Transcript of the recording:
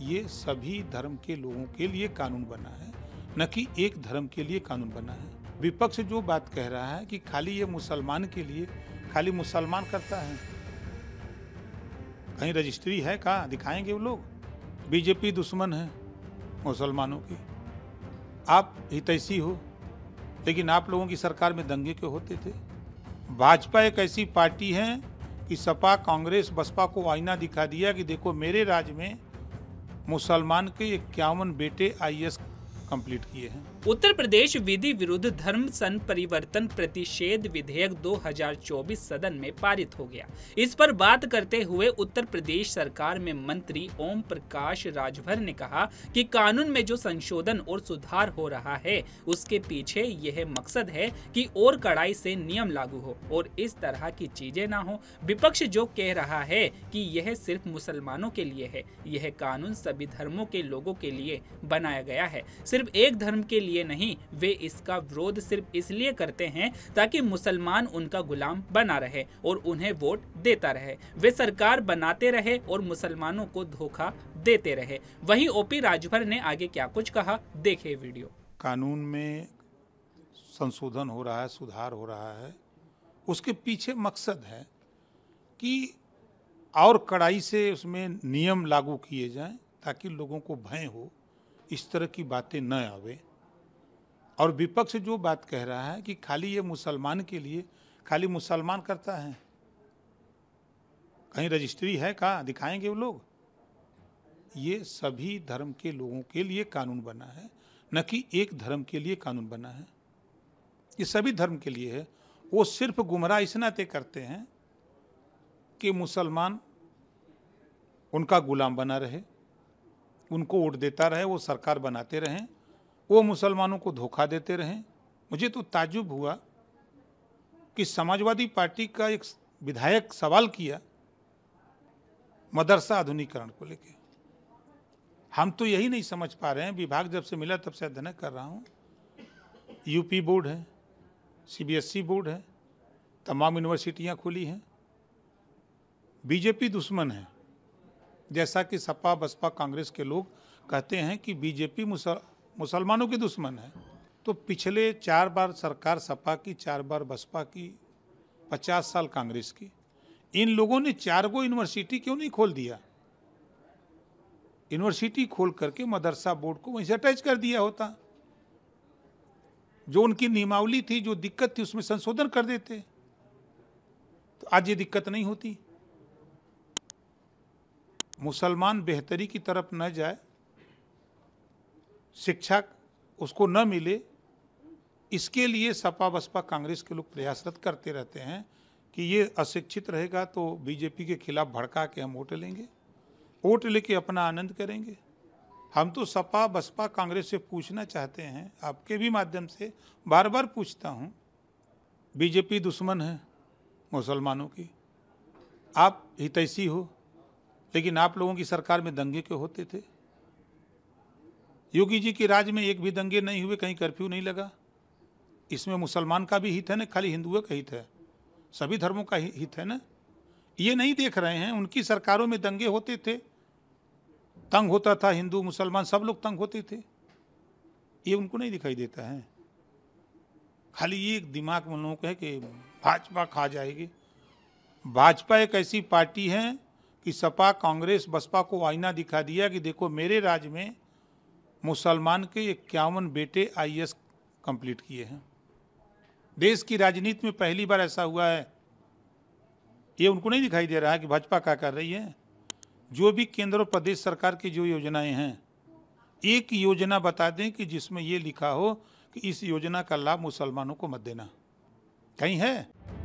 ये सभी धर्म के लोगों के लिए कानून बना है न कि एक धर्म के लिए कानून बना है विपक्ष जो बात कह रहा है कि खाली ये मुसलमान के लिए खाली मुसलमान करता है कहीं रजिस्ट्री है कहाँ दिखाएंगे वो लोग बीजेपी दुश्मन है मुसलमानों की आप हितैषी हो लेकिन आप लोगों की सरकार में दंगे क्यों होते थे भाजपा एक ऐसी पार्टी है कि सपा कांग्रेस बसपा को आईना दिखा दिया कि देखो मेरे राज्य में मुसलमान के इक्यावन बेटे आईएएस कंप्लीट किए हैं उत्तर प्रदेश विधि विरुद्ध धर्म सन परिवर्तन प्रतिषेध विधेयक 2024 सदन में पारित हो गया इस पर बात करते हुए उत्तर प्रदेश सरकार में मंत्री ओम प्रकाश राजभर ने कहा कि कानून में जो संशोधन और सुधार हो रहा है उसके पीछे यह मकसद है कि और कड़ाई से नियम लागू हो और इस तरह की चीजें ना हो विपक्ष जो कह रहा है कि यह सिर्फ मुसलमानों के लिए है यह कानून सभी धर्मों के लोगों के लिए बनाया गया है सिर्फ एक धर्म के लिए लिए नहीं वे इसका विरोध सिर्फ इसलिए करते हैं ताकि मुसलमान उनका गुलाम बना रहे और उन्हें वोट देता रहे वे सरकार बनाते रहे और मुसलमानों को धोखा देते रहे वहीं ओपी राजभर ने आगे क्या कुछ कहा देखे वीडियो कानून में संशोधन हो रहा है सुधार हो रहा है उसके पीछे मकसद है कि और कड़ाई से उसमें नियम लागू किए जाएं ताकि लोगों को भय हो इस तरह की बातें न आवे और विपक्ष जो बात कह रहा है कि खाली ये मुसलमान के लिए खाली मुसलमान करता है कहीं रजिस्ट्री है कहाँ दिखाएंगे वो लोग ये सभी धर्म के लोगों के लिए कानून बना है न कि एक धर्म के लिए कानून बना है ये सभी धर्म के लिए है वो सिर्फ गुमराह इस नाते करते हैं कि मुसलमान उनका गुलाम बना रहे उनको वोट देता रहे वो सरकार बनाते रहें वो मुसलमानों को धोखा देते रहे मुझे तो ताजुब हुआ कि समाजवादी पार्टी का एक विधायक सवाल किया मदरसा आधुनिकरण को लेकर हम तो यही नहीं समझ पा रहे हैं विभाग जब से मिला तब से अध्ययन कर रहा हूँ यूपी बोर्ड है सीबीएसई बोर्ड है तमाम यूनिवर्सिटियाँ खुली हैं बीजेपी दुश्मन है जैसा कि सपा बसपा कांग्रेस के लोग कहते हैं कि बीजेपी मुसल मुसलमानों की दुश्मन है तो पिछले चार बार सरकार सपा की चार बार बसपा की पचास साल कांग्रेस की इन लोगों ने चार को यूनिवर्सिटी क्यों नहीं खोल दिया यूनिवर्सिटी खोल करके मदरसा बोर्ड को वहीं से अटैच कर दिया होता जो उनकी नियमावली थी जो दिक्कत थी उसमें संशोधन कर देते तो आज ये दिक्कत नहीं होती मुसलमान बेहतरी की तरफ न जाए शिक्षा उसको न मिले इसके लिए सपा बसपा कांग्रेस के लोग प्रयासरत करते रहते हैं कि ये अशिक्षित रहेगा तो बीजेपी के खिलाफ भड़का के हम वोट लेंगे वोट लेके अपना आनंद करेंगे हम तो सपा बसपा कांग्रेस से पूछना चाहते हैं आपके भी माध्यम से बार बार पूछता हूँ बीजेपी दुश्मन है मुसलमानों की आप हितैषी हो लेकिन आप लोगों की सरकार में दंगे के होते थे योगी जी के राज्य में एक भी दंगे नहीं हुए कहीं कर्फ्यू नहीं लगा इसमें मुसलमान का भी हित है ना खाली हिंदुओं का हित है सभी धर्मों का हित है ना ये नहीं देख रहे हैं उनकी सरकारों में दंगे होते थे तंग होता था हिंदू मुसलमान सब लोग तंग होते थे ये उनको नहीं दिखाई देता है खाली ये दिमाग में लोगों को है कि भाजपा खा जाएगी भाजपा एक ऐसी पार्टी है कि सपा कांग्रेस बसपा को आईना दिखा दिया कि देखो मेरे राज्य में मुसलमान के इक्यावन बेटे आई कंप्लीट किए हैं देश की राजनीति में पहली बार ऐसा हुआ है ये उनको नहीं दिखाई दे रहा है कि भाजपा क्या कर रही है जो भी केंद्र और प्रदेश सरकार की जो योजनाएं हैं एक योजना बता दें कि जिसमें ये लिखा हो कि इस योजना का लाभ मुसलमानों को मत देना कहीं है